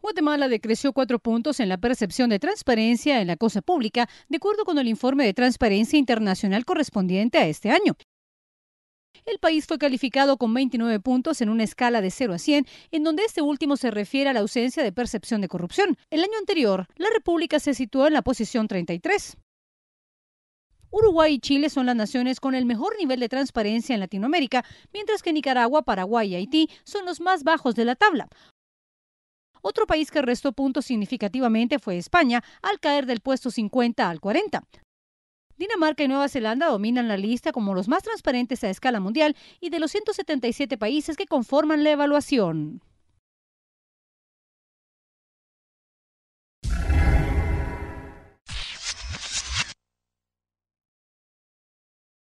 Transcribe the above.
Guatemala decreció cuatro puntos en la percepción de transparencia en la cosa pública, de acuerdo con el informe de transparencia internacional correspondiente a este año. El país fue calificado con 29 puntos en una escala de 0 a 100, en donde este último se refiere a la ausencia de percepción de corrupción. El año anterior, la República se situó en la posición 33. Uruguay y Chile son las naciones con el mejor nivel de transparencia en Latinoamérica, mientras que Nicaragua, Paraguay y Haití son los más bajos de la tabla. Otro país que restó puntos significativamente fue España, al caer del puesto 50 al 40. Dinamarca y Nueva Zelanda dominan la lista como los más transparentes a escala mundial y de los 177 países que conforman la evaluación.